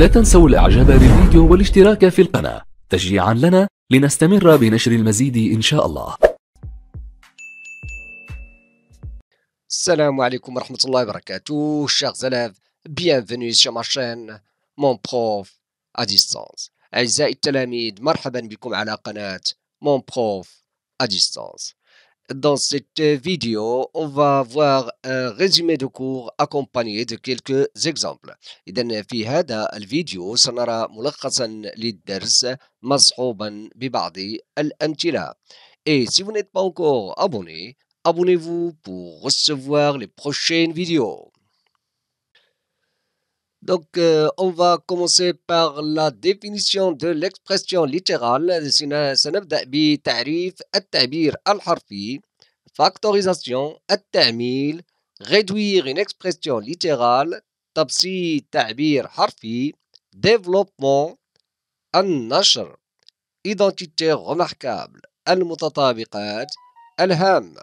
لا تنسوا الاعجاب بالفيديو والاشتراك في القناة تشجيعا لنا لنستمر بنشر المزيد إن شاء الله السلام عليكم ورحمة الله وبركاته الشيخ زلاف bienvenue sur مون بروف mon prof أعزائي التلاميذ مرحبا بكم على قناة مون بروف à Dans cette euh, vidéo, on va voir un résumé de cours accompagné de quelques exemples. الفيديو سنرى ملخصا للدرس مصحوبا ببعض الأمثلة. Et si vous n'êtes pas encore abonné, abonnez-vous pour recevoir les prochaines vidéos. Donc, euh, on va commencer par la définition de l'expression littérale. factorisation réduire une expression littérale تبسيط تعبير harfi, développement النشر identité remarquable المتطابقات alham.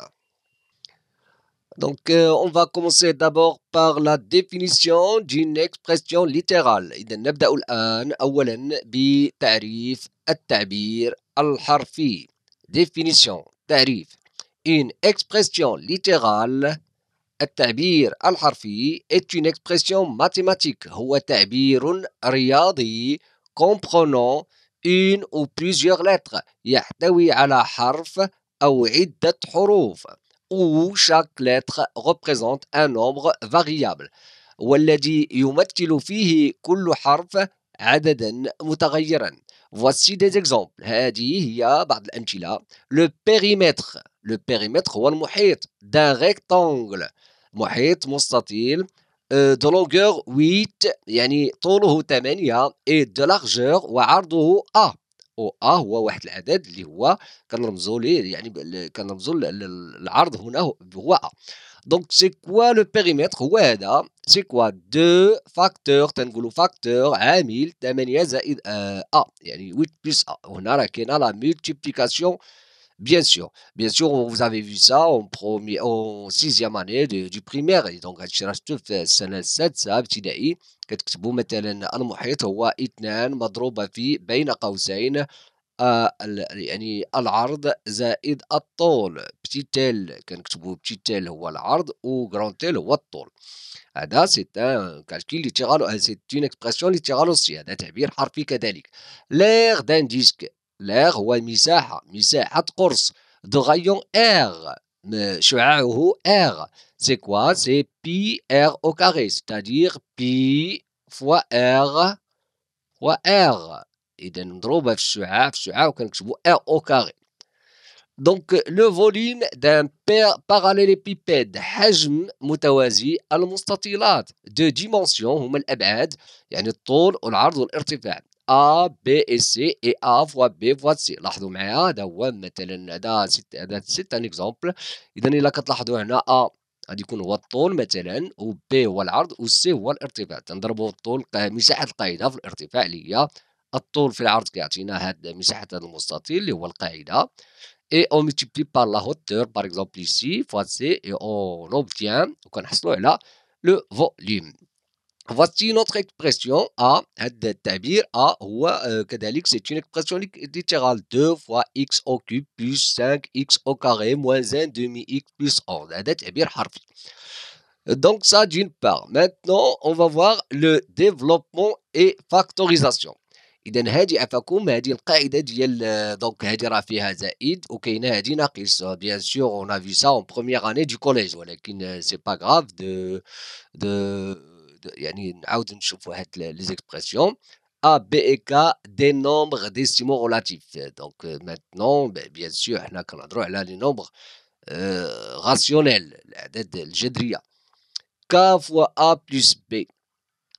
Donc, euh, on va commencer d'abord par la définition d'une expression littérale. إذا نبدأ الآن أولا بتعريف التعبير الحرفي. Définition, تعريف. Une expression littérale التعبير الحرفي est une expression mathématique هو تعبير رياضي comprenant une ou plusieurs lettres يحتوي على حرف أو عدة حروف où chaque lettre représente un nombre variable والذي يمثل فيه كل حرف عددا متغيرا Voici des exemples هذه هي بعض الأمثلة Le périmètre Le périmètre هو المحيط d'un rectangle محيط مستطيل de longueur 8 يعني طوله 8 et de largeur وعرضه A او ا آه، هو واحد العدد اللي هو كنرمزوا ليه يعني كنرمزوا للعرض هنا هو ا دونك سي كوا لو بيريمتر هو هذا سي كوا دو فاكتور تنقولوا فاكتور عامل 8 زائد ا آه، آه. يعني 8 بلس ا وهنا راه كاينه لا ملتيبليكاسيون Bien sûr, bien sûr, vous avez vu ça en, premier, en sixième année de, du primaire. دونك هادشي راه شفتو في السنه السادسه ابتدائي كتكتبوا مثلا المحيط هو اثنان مضروبه في بين قوسين آه يعني العرض زائد الطول بتيتيل كنكتبو بتيتيل هو العرض و تيل هو الطول هذا سي ان كالكيل لي تيغالو سي اون اكسبرسيون تيغالو سي هذا تعبير حرفي كذلك لير دان ديسك لاغ هو مساحة مساحة قرص دو غيون اغ شعاعه اغ سي كوا سي بي اغ او كاري ستادير بي فوا اغ فوا اغ اذا مضروبة في الشعاع في الشعاع وكنكتبو اغ او كاري دونك لو فوليم دان باراليليبيبيد حجم متوازي المستطيلات دو ديمونسيون هما الابعاد يعني الطول والعرض والارتفاع A, B et C, et A fois B fois C. لاحظوا معايا هذا هو مثلا هذا سيت هذا سيت ان اكزومبل اذا الا كتلاحظوا هنا A غادي يكون هو الطول مثلا و B هو العرض و C هو الارتفاع تنضربوا الطول مساحه القاعده في الارتفاع اللي هي الطول في العرض كيعطينا هاد مساحه هذا المستطيل اللي هو القاعده et on multiplie par la hauteur, par exemple ici, fois c, et on obtient, on a le volume. Voici une autre expression A, A, euh, c'est une expression littérale 2 fois x au cube plus 5x au carré moins 1 demi-x plus 11. Donc ça d'une part. Maintenant, on va voir le développement et factorisation. Bien sûr, on a vu ça en première année du collège. Ce هذه ناقص بيان سور les y a A, B et K des nombres décimaux relatifs. Donc euh, maintenant, ben, bien sûr, on a les nombres euh, rationnels, K fois A plus B.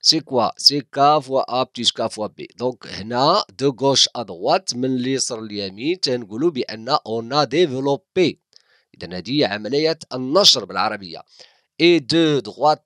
C'est quoi C'est K fois A plus K fois B. Donc, de gauche à droite, on a développé. On a on a développé. Et de droite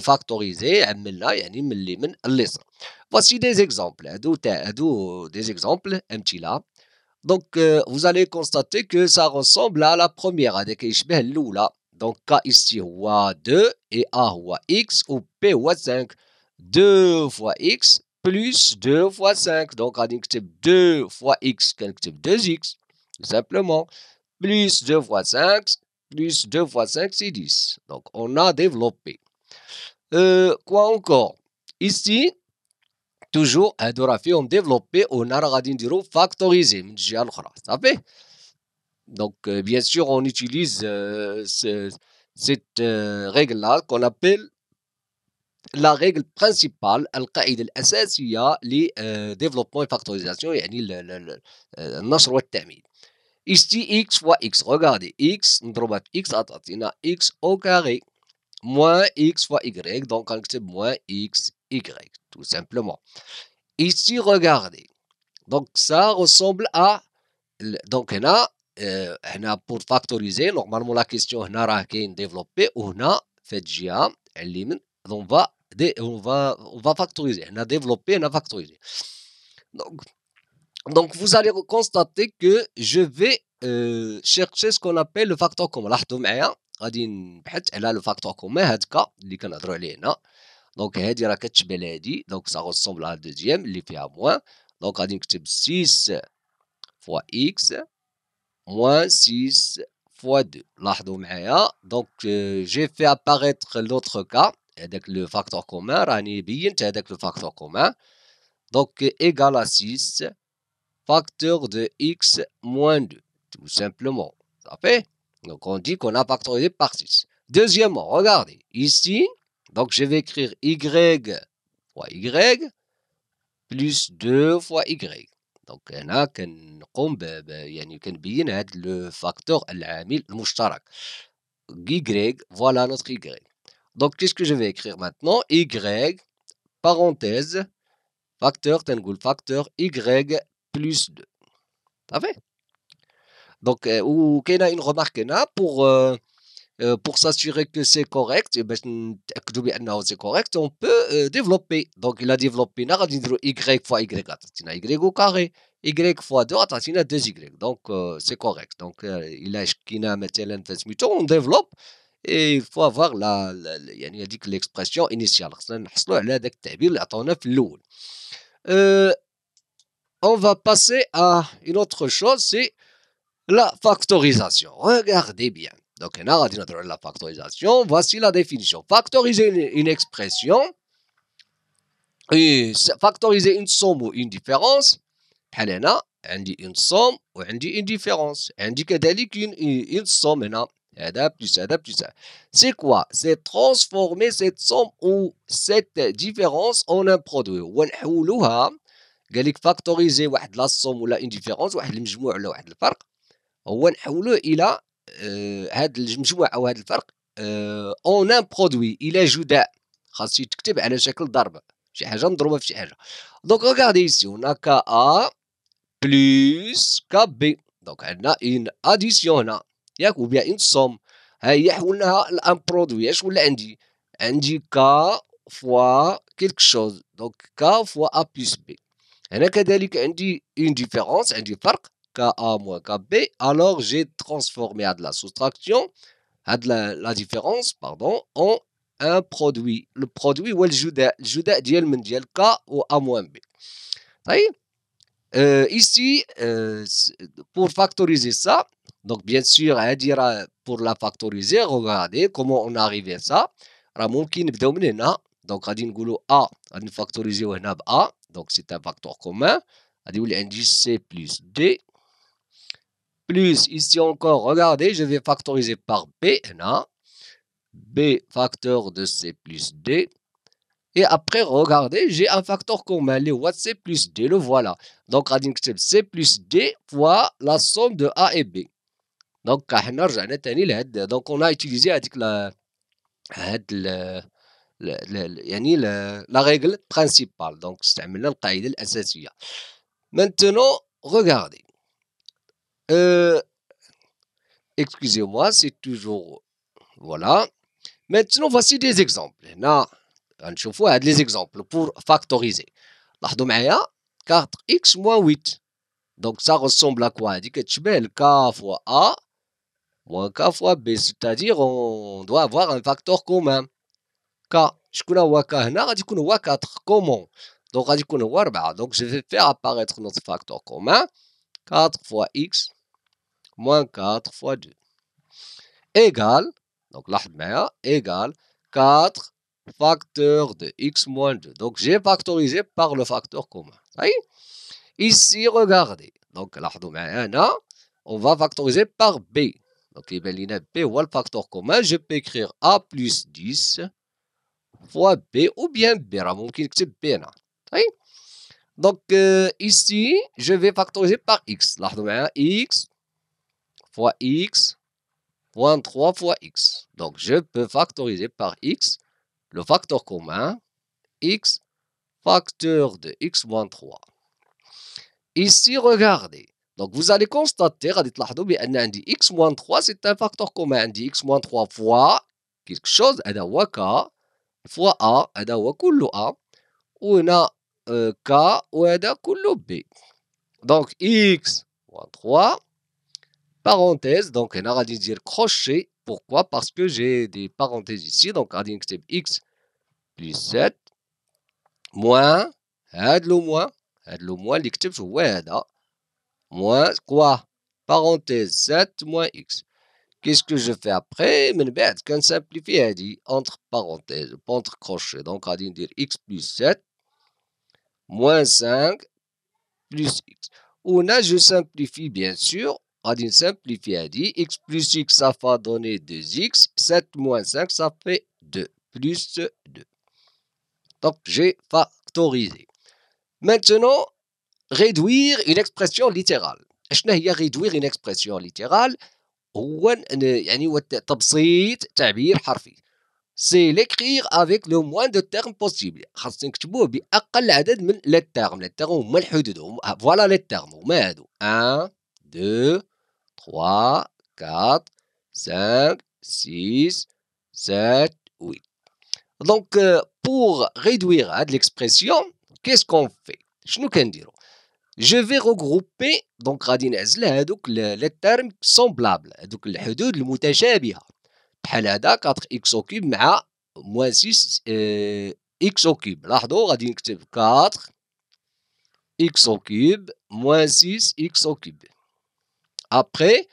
factoriser عملنا يعني من voici des exemples هادو des exemples, un petit là. Donc, euh, vous allez constater que ça ressemble à la première, hein, avec Ishbeh Donc, K ici, 2 et A, roi X ou P, 5. 2 fois X plus 2 fois 5. Donc, on 2 fois X, type 2X, tout simplement. Plus 2 fois 5, plus 2 fois 5, c'est 10. Donc, on a développé. Euh, quoi encore Ici, toujours, هادو on développé on غادي نديرو factoriser من الجهه الاخرى صافي Donc, euh, bien sûr, on utilise euh, cette règle-là qu'on appelle la règle principale, القاعدة الأساسية لديفلوبمون et factorisation, يعني النشر والتعميد. Ici, x fois x, regardez, x, nous في x, تعطينا x au carré moins x fois y, donc on accepte moins x, y, tout simplement. Ici, regardez. Donc ça ressemble à... Donc là, euh, pour factoriser, normalement la question a développé, ou a fait GA, on va, on va, on va factoriser, on a développé, on a factorisé. Donc, donc vous allez constater que je vais euh, chercher ce qu'on appelle le facteur comme commun. غادي نبحث على لو فاكتور كومون هاد كا اللي كنهضروا عليه هنا دونك هادي راه كتشبه لهادي دونك سا غوسومبل على دوزيام اللي فيها موان دونك غادي نكتب 6 فوا اكس موان 6 فوا 2 لاحظوا معايا دونك جي في اباريتر لوتر كا هذاك لو فاكتور كومان راني بينت هذاك لو فاكتور كومان دونك ايغال 6 فاكتور دو اكس موان 2 تو سامبلومون صافي Donc on dit qu'on a factorisé par 6. Deuxièmement, regardez, ici, donc je vais écrire y fois y plus 2 fois y. Donc a un يعني qui est le facteur le moustarak y voilà notre y. Donc qu'est-ce que je vais écrire maintenant y parenthèse facteur le facteur y plus 2. Ça fait donc, euh, ou qu'il a une remarque là pour euh, euh, pour s'assurer que c'est correct, eh ben, correct, on peut développer. Donc, il a développé y fois y, y au carré, y fois 2, 2y. Donc, c'est correct. Donc, il a on développe, et il faut avoir la, l'expression initiale. on va passer à une autre chose, c'est la factorisation. Regardez bien. Donc, on la factorisation, voici la définition. Factoriser une expression, factoriser une somme ou une différence, une somme ou une différence. une somme, c'est quoi C'est transformer cette somme ou cette différence en un produit. قال لك somme واحد لا la ولا une différence. هو نحولوه الى آه، هاد المجموعه او هذا الفرق اون ان برودوي الى جداء خاص يتكتب على شكل ضربه شي حاجه مضروبه في شي حاجه دونك غادي ايسي هنا كا ا بلوس كا بي دونك عندنا اون اديسيون هنا ياك وبيا اون سوم ها هي حولناها لان برودوي اش ولا عندي عندي كا فوا كيلك شوز دونك كا فوا ا بلوس بي هنا كذلك عندي اون ديفيرونس عندي فرق KA moins KB, alors j'ai transformé à de la soustraction, à de la, différence, pardon, en un produit. Le produit, ou le juda, le K ou A moins B. Euh, ici, euh, pour factoriser ça, donc bien sûr, dire pour la factoriser, regardez comment on arrive à ça. Donc, on A, on factorise A, donc c'est un facteur commun. On dit C plus D, plus, ici encore, regardez, je vais factoriser par B, B facteur de C plus D. Et après, regardez, j'ai un facteur commun, les watts C plus D, le voilà. Donc, C plus D fois la somme de A et B. Donc, donc on a utilisé la, la, règle principale. Donc, c'est la Maintenant, regardez. Euh, Excusez-moi, c'est toujours. Voilà. Maintenant, voici des exemples. Là, on a des exemples pour factoriser. Là, 4x moins 8. Donc, ça ressemble à quoi dit que tu mets le k fois a moins k fois b. C'est-à-dire, on doit avoir un facteur commun. K. Je connais k. on va 4. Comment Donc, on va 4. Donc, je vais faire apparaître notre facteur commun. 4 fois x moins 4 fois 2 égal donc égale 4 facteurs de x moins 2. Donc j'ai factorisé par le facteur commun. Ici, regardez. Donc on va factoriser par b. Donc il b ou le facteur commun, je peux écrire a plus 10 fois b ou bien b. Donc euh, ici, je vais factoriser par x. x fois x moins 3 fois x. Donc, je peux factoriser par x le facteur commun x facteur de x moins 3. Ici, regardez. Donc, vous allez constater, x moins 3, c'est un facteur commun. x moins 3 fois quelque chose, k, fois a, a, ou on euh, k, ou b. Donc, x moins 3 parenthèse donc on a dire crochet pourquoi parce que j'ai des parenthèses ici donc on dire x plus 7 moins de le moins de le moins اللي هو moins quoi parenthèse 7 moins x Qu'est-ce que je fais après qu'on simplifie, simplifier dit entre parenthèses entre crochets donc à dire x plus 7 moins 5 plus x. On a, je simplifie bien sûr, simplifie, on dit x plus x, ça va donner 2x. 7 moins 5, ça fait 2 plus 2. Donc, j'ai factorisé. Maintenant, réduire une expression littérale. réduire une expression littérale C'est l'écrire avec le moins de termes possible. 1 2 3, 4, 5, 6, 7, 8. Donc, pour réduire à l'expression, qu'est-ce qu'on fait Je vais regrouper, donc, les termes semblables, donc, les حدود المتشابهة. بحال هذا 4x au cube moins 6 x au cube. لاحظوا غادي نكتب 4 x au cube moins 6 x au cube. Après,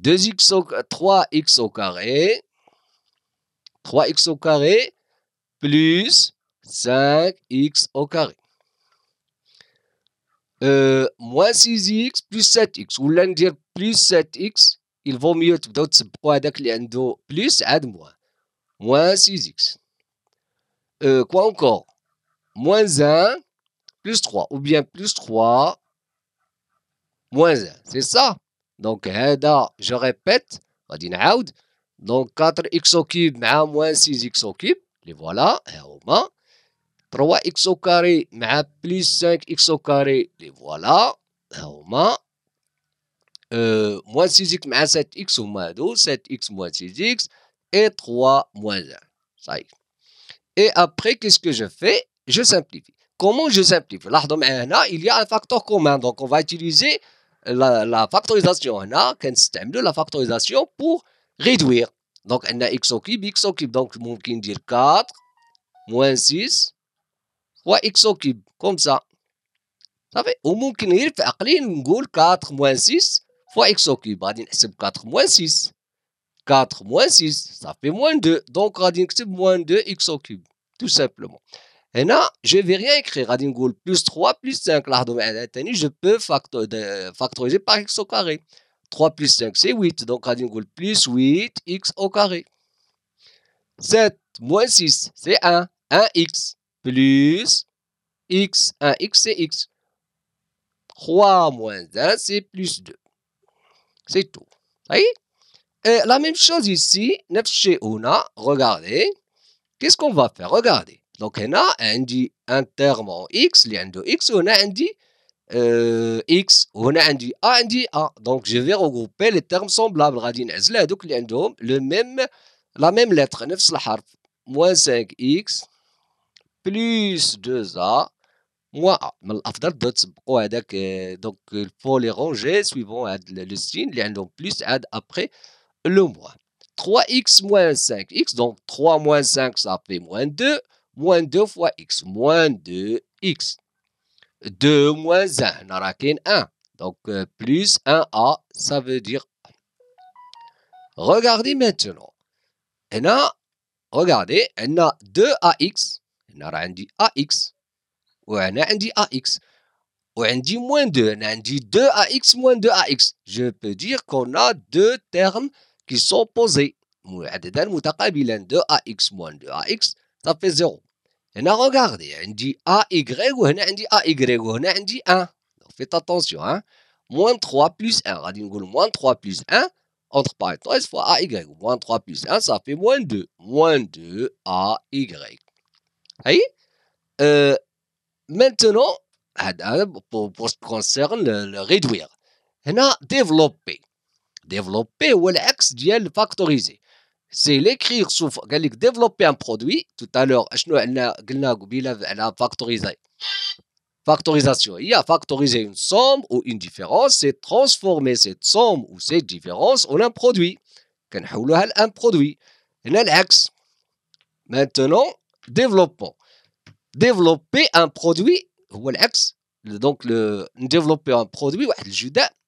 2x 3x au carré, 3x au carré plus 5x au carré. Euh, moins 6x plus 7x ou l'un dire plus 7x il vaut mieux d'autres تسبقوا هذاك اللي plus à moins moins 6x euh, quoi encore moins 1 plus 3 ou bien plus 3 moins 1 c'est ça donc, je répète, on 4 x au cube, moins 6 x cube, les voilà voilà, 3 x au carré مع 5 x au carré. Les voilà. Euh, moins 6x moins 7x moins 12. 7x moins 6x et 3 moins 1. Ça y est. Et après, qu'est-ce que je fais Je simplifie. Comment je simplifie Là, il y a un facteur commun. Donc, on va utiliser la, factorisation, on a un système de la factorisation pour réduire. Donc, on a x au cube, x au cube. Donc, on peut dire 4 moins 6 fois x au cube, comme ça. Ça fait, on peut dire 4 moins 6 fois x au cube. On va 4 moins 6. 4 moins 6, ça fait moins 2. Donc, on va moins 2 x au cube, tout simplement. Et là, je ne vais rien écrire. Je plus 3 plus 5. Je peux factoriser par x au carré. 3 plus 5, c'est 8. Donc, radingoule plus 8x au carré. 7 moins 6, c'est 1. 1x plus x. 1x, c'est x. 3 moins 1, c'est plus 2. C'est tout. Vous voyez Et la même chose ici, 9 chez Ouna. Regardez. Qu'est-ce qu'on va faire Regardez. Donc on a un terme en euh, x, on a x, on a x, a a, a Donc je vais regrouper les termes semblables. Donc on a la même lettre, la même lettre, le Moins 5x plus 2a moins a. Euh, donc il faut les ranger suivant le signe. a plus après le moins. 3x moins 5x, donc 3 moins 5 ça fait moins 2 moins 2 fois x, moins 2x. 2 moins 1, On n'aura qu'un 1. Donc, euh, plus 1a, ça veut dire 1. Regardez maintenant. On a, regardez, on a 2ax. On a dit ax. on a dit ax. On a dit moins 2. On a dit 2ax moins 2ax. Je peux dire qu'on a deux termes qui sont posés. On a 2ax moins 2ax ça fait On a regardé. On a dit AY. On dit dit on وهنا a dit 1. Faites attention. Hein. Moins 3 plus 1 Moins moins 3 plus 1 entre parenthèses fois AY. moins 3 plus 1 ça fait moins 2 moins 2 AY. Euh, maintenant pour, ce qui concerne le, réduire on a développé développé ou l'axe factorisé c'est l'écrire sous développer un produit tout à l'heure la factorisation factorisation il y a factoriser une somme ou une différence c'est transformer cette somme ou cette différence en un produit un produit l'axe maintenant développement développer un produit ou l'axe donc le développer un produit juda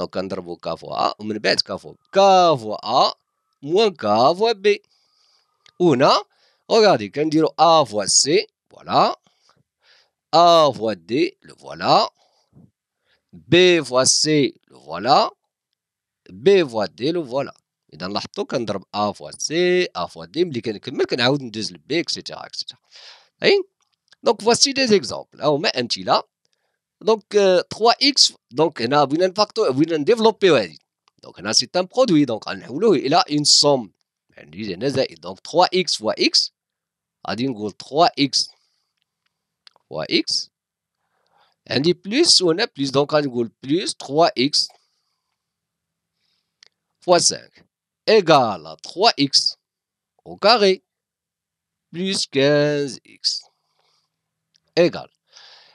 Donc, on a fois A, on a kavo kavo A, moins fois B. a, regardez, quand on A fois C, voilà. A fois D, le voilà. B fois C, le voilà. B fois D, le voilà. Et dans la quand on A fois C, A fois D, mais on a un deuxième B, etc. etc. Hein? Donc, voici des exemples. On met un petit là. Donc, 3x, euh, donc, y a un facteur, y a développé. Donc, on a c'est un produit. Donc, on a, a une somme. Ben, donc, 3x fois x, on dit 3x fois x. On dit plus on a plus. Donc, on dit plus 3x fois 5 égale à 3x au carré plus 15x Égal.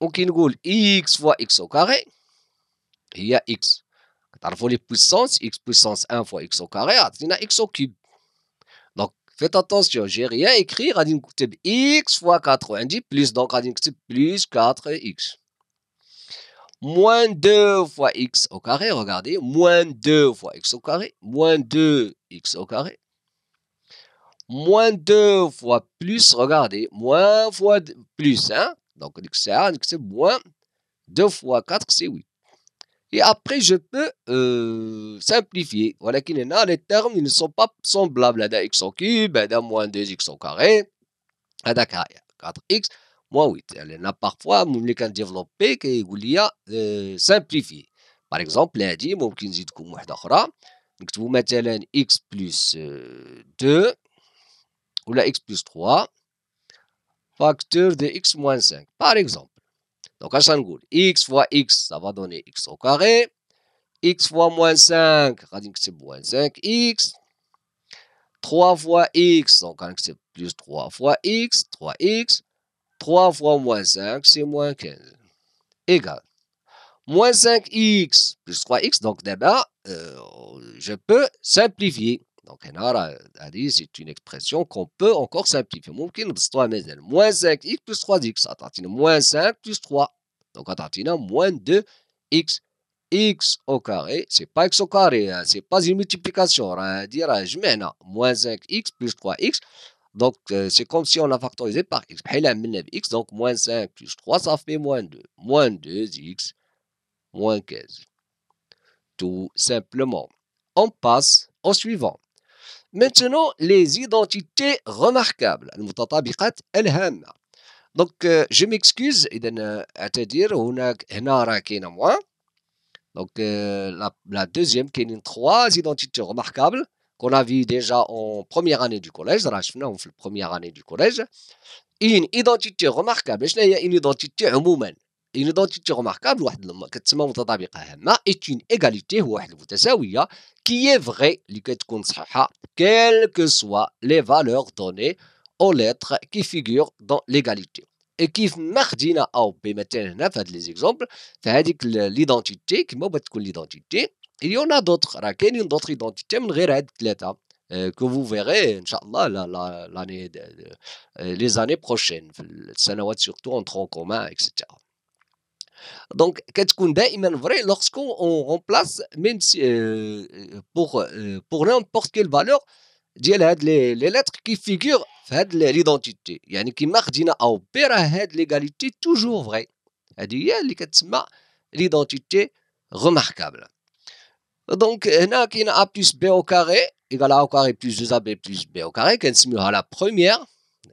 on qui nous x fois x au carré, il y a x. Quand on les puissances, x puissance 1 fois x au carré, on a x au cube. Donc, faites attention, n'ai rien écrit, Radine x fois 90 plus, donc on plus 4x. Moins 2 fois x au carré, regardez, moins 2 fois x au carré, moins 2x au carré. Moins 2 fois plus, regardez, moins fois plus, hein donc, c'est 1, x c'est moins 2 fois 4 c'est 8. Et après, je peux euh, simplifier. Voilà qu'il y en a les termes, ils ne sont pas semblables. Il y a x au cube, il y a moins 2x au carré, il y a 4x, moins 8. Il y en a parfois, on peut développer, qu'il y a euh, Par exemple, là, dit, on peut dire une a dit Donc, vous mettez un x plus 2, euh, ou la x plus 3, facteur de x moins 5, par exemple. Donc, à Changoul, x fois x, ça va donner x au carré. x fois moins 5, c'est moins 5x. 3 fois x, donc c'est plus 3 fois x, 3x. 3 fois moins 5, c'est moins 15. Égal. Moins 5x plus 3x, donc d'abord, eh ben, euh, je peux simplifier. Donc, euh, c'est une expression qu'on peut encore simplifier. moins 5x plus 3x. moins 5 plus 3. Donc, moins 2x. x au carré, ce n'est pas x au carré, hein, Ce n'est pas une multiplication. Hein, dire, je moins 5x plus 3x. Donc, euh, c'est comme si on a factorisé par x. x. Donc, moins 5 plus 3, ça fait moins 2. Moins 2x, moins 15. Tout simplement. On passe au suivant. Maintenant, les identités remarquables. Donc, euh, je m'excuse. Euh, à à dire donc, moi. Euh, la, la, deuxième, qui est une trois identités remarquables qu'on a vu déjà en première année du collège. On fait la première année du collège. Une identité remarquable. Une identité humaine une identité remarquable c'est une égalité qui est vraie, quelles que soient les valeurs données aux lettres qui figurent dans l'égalité et qui ما a او بي il y en a d'autres d'autres identités que vous verrez, Inch'Allah, les années prochaines, surtout entre en commun, etc. Donc, qu'est-ce qu'on vraie vrai lorsqu'on remplace, même euh, euh, pour, euh, pour n'importe quelle valeur, les, les lettres qui figurent dans l'identité. Il y a une qui marque à opérer l'égalité toujours vraie. Il y a l'identité remarquable. Donc, il y a un A plus B au carré, égal à A au carré plus 2AB plus B au carré, qui la première.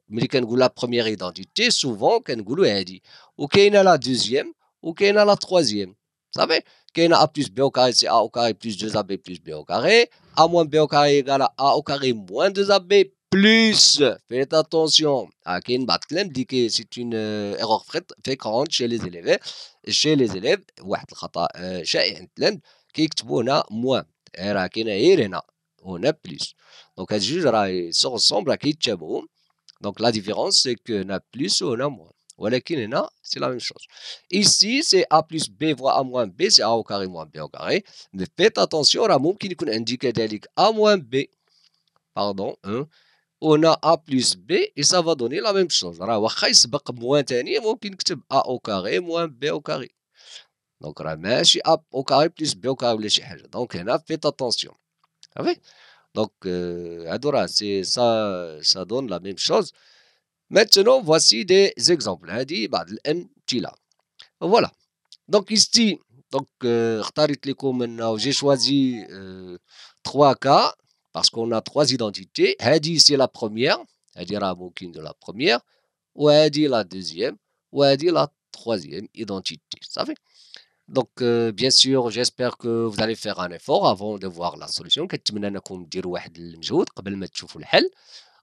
Mais il y la première identité, souvent, y a la deuxième a Ou la troisième, Vous savez Kena A A plus B au carré, c'est A au carré plus 2AB plus B au carré. A moins B au carré égale à A au carré moins 2AB plus. Faites attention. Akin Batlem dit que c'est une euh, erreur fréquente chez les élèves. Chez les élèves, euh, chez élèves. qui a moins. Rakin er, et on a plus. Donc, elle se ressemblent à moins. Donc, la différence, c'est qu'on a plus ou on a moins c'est la même chose. Ici, c'est A plus B fois A moins B, c'est A au carré moins B au carré. Mais faites attention, on indiqué A moins B. Pardon, hein. on a A plus B et ça va donner la même chose. Alors, moins A au carré moins B au carré. Donc, A au carré plus B au carré Donc, faites attention. Donc, euh, ça, ça donne la même chose. Maintenant, voici des exemples. Hein, voilà. Donc ici, donc, euh, j'ai choisi euh, trois cas parce qu'on a trois identités. Hadi, c'est la première. Hadi de la première. Ou Hadi, la deuxième. Ou Hadi, la troisième identité. Ça donc, euh, bien sûr, j'espère que vous allez faire un effort avant de voir la solution.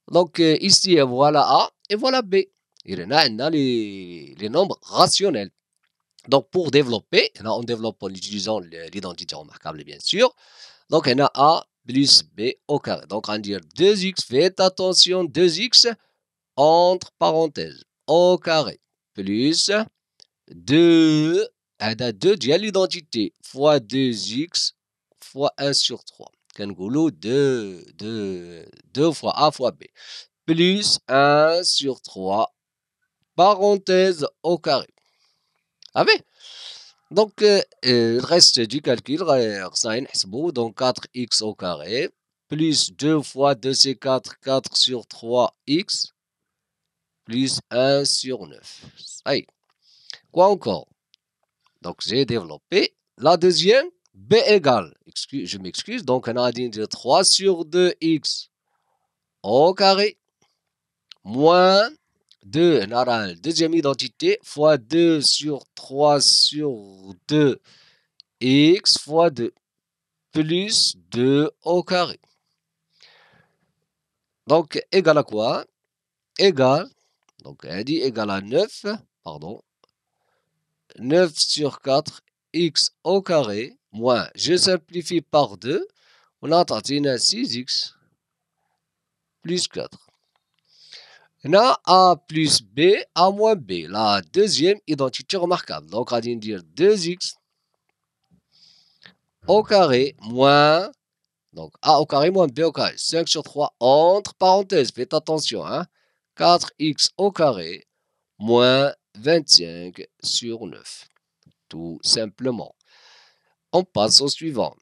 Donc, ici, voilà et voilà B. Il y a les, nombres rationnels. Donc, pour développer, on développe en utilisant l'identité remarquable, bien sûr. Donc, on a A plus B au carré. Donc, on dit 2x, faites attention, 2x entre parenthèses au carré plus 2, on a 2 l'identité fois 2x fois 1 sur 3. 2, 2, 2 fois A fois B plus 1 sur 3, parenthèse au carré. Ah oui? Donc, euh, le reste du calcul, donc 4x au carré, plus 2 fois 2c4, 4 sur 3x, plus 1 sur 9. est. Quoi encore Donc, j'ai développé la deuxième, b égale, excuse, je m'excuse, donc on a de 3 sur 2x au carré moins 2, la deuxième identité, fois 2 sur 3 sur 2, x fois 2, plus 2 au carré. Donc, égal à quoi Égal, donc elle dit égal à 9, pardon, 9 sur 4, x au carré, moins, je simplifie par 2, on a 6x plus 4. On a plus B, A moins B. La deuxième identité remarquable. Donc, on va dire 2x au carré moins... Donc, A au carré moins B au carré. 5 sur 3 entre parenthèses. Faites attention, hein. 4x au carré moins 25 sur 9. Tout simplement. On passe au suivant.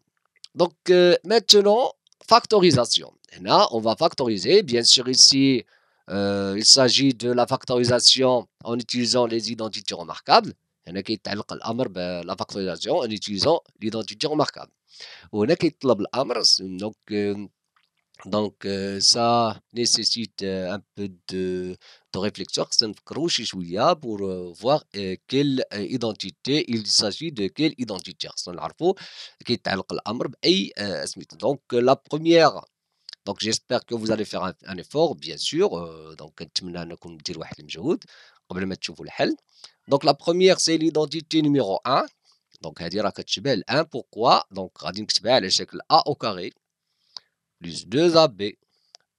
Donc, euh, maintenant, factorisation. Là, on va factoriser. Bien sûr, ici, euh, il s'agit de la factorisation en utilisant les identités remarquables. Il y en ben, la factorisation en utilisant l'identité remarquable. Ou donc, euh, donc euh, ça nécessite un peu de, de réflexion pour voir quelle identité il s'agit de quelle identité. Donc la première donc j'espère que vous allez faire un, effort, bien sûr. Euh, donc, donc la première, c'est l'identité numéro 1. Donc هذه راك un. 1, pourquoi Donc, غادي نكتبها a au carré plus 2ab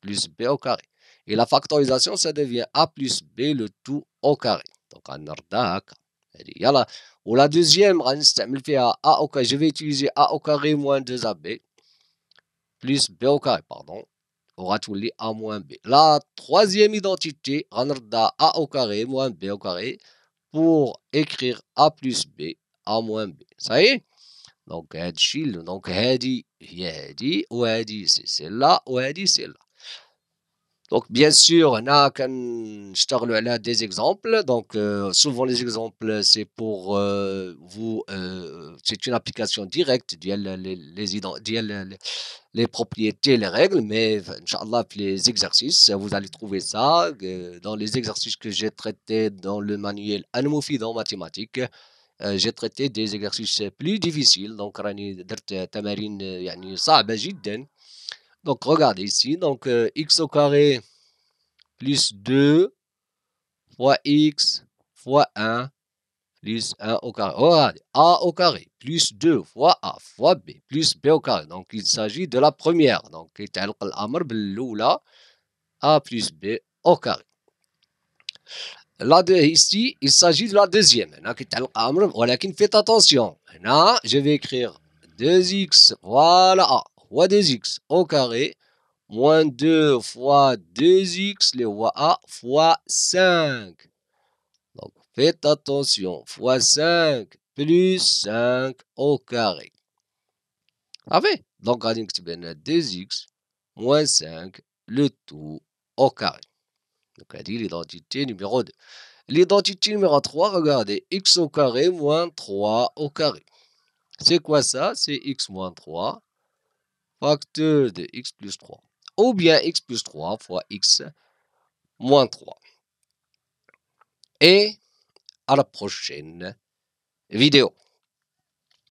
plus b au carré et la factorisation ça devient a plus b le tout au carré donc un deuxième, je vais utiliser a au carré moins 2ab plus B au carré, pardon, aura tout les A moins B. La troisième identité, on A au carré moins B au carré pour écrire A plus B, A moins B. Ça y est Donc, donc, Hadi, Hadi, ou Hadi, c'est celle-là, ou dit, c'est là. Donc, bien sûr, on a des exemples. Donc, euh, souvent, les exemples, c'est pour euh, vous, euh, c'est une application directe les, les, propriétés, les règles. Mais, Inch'Allah, les exercices, vous allez trouver ça dans les exercices que j'ai traités dans le manuel Anmoufid en mathématiques. j'ai traité des exercices plus difficiles. Donc, Rani Dert Tamarine, يعني صعبة جدا. Donc regardez ici, donc euh, x au carré plus 2 fois x fois 1 plus 1 au carré. Regardez, a au carré plus 2 fois a fois b plus b au carré. Donc il s'agit de la première. Donc a plus b au carré. Là, ici, il s'agit de la deuxième. Voilà hein, qui fait attention. Là, hein, je vais écrire 2x, voilà a roi 2 x au carré moins 2 fois 2x, le roi a fois 5. Donc faites attention, fois 5 plus 5 au carré. Ah oui, donc on bien 2x moins 5, le tout au carré. Donc on dit l'identité numéro 2. L'identité numéro 3, regardez, x au carré moins 3 au carré. C'est quoi ça C'est x moins 3 facteur de x plus 3 ou bien x plus 3 fois x moins 3. Et à la prochaine vidéo.